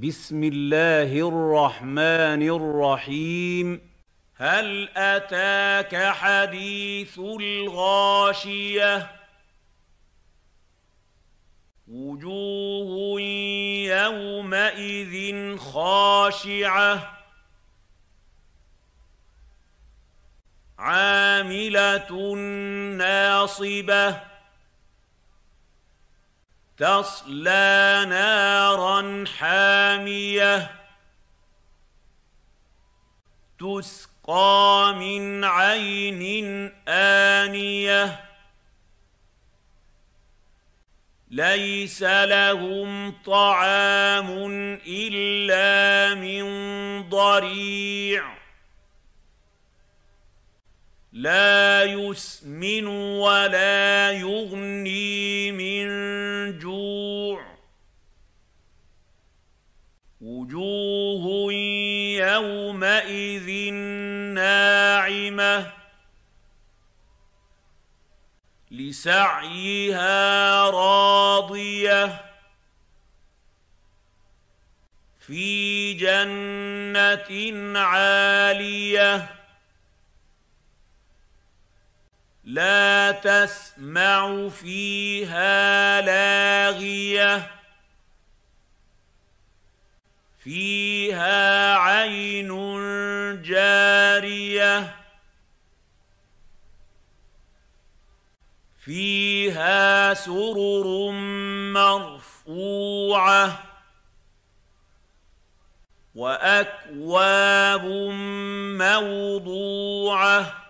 بسم الله الرحمن الرحيم هل اتاك حديث الغاشيه وجوه يومئذ خاشعه عامله ناصبه تَصْلَىٰ نَارًا حَامِيَةً تُسْقَىٰ مِنْ عَيْنٍ آنِيَةٍ لَيْسَ لَهُمْ طَعَامٌ إِلَّا مِنْ ضَرِيعٍ لا يسمن ولا يغني يومئذ ناعمه لسعيها راضيه في جنه عاليه لا تسمع فيها لاغيه فيها عين جاريه فيها سرر مرفوعه واكواب موضوعه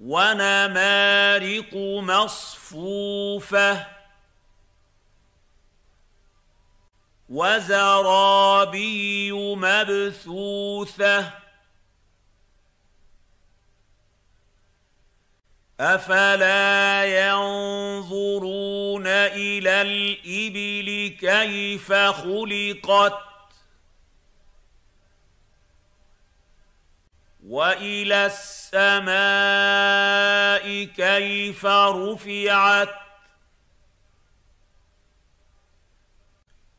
ونمارق مصفوفه وزرابي مبثوثة أفلا ينظرون إلى الإبل كيف خلقت وإلى السماء كيف رفعت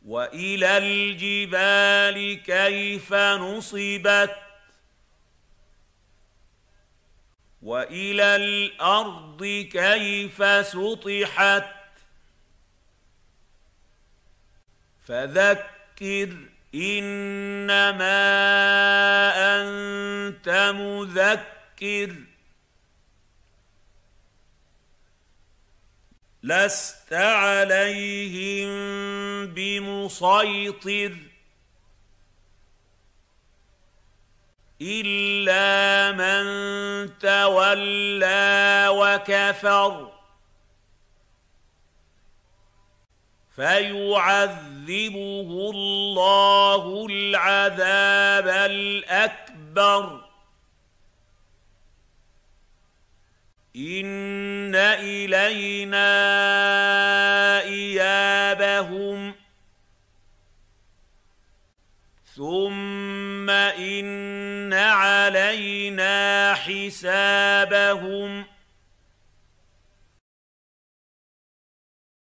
والى الجبال كيف نصبت والى الارض كيف سطحت فذكر انما انت مذكر لست عليهم بمسيطر الا من تولى وكفر فيعذبه الله العذاب الاكبر إن الينا ايابهم ثم ان علينا حسابهم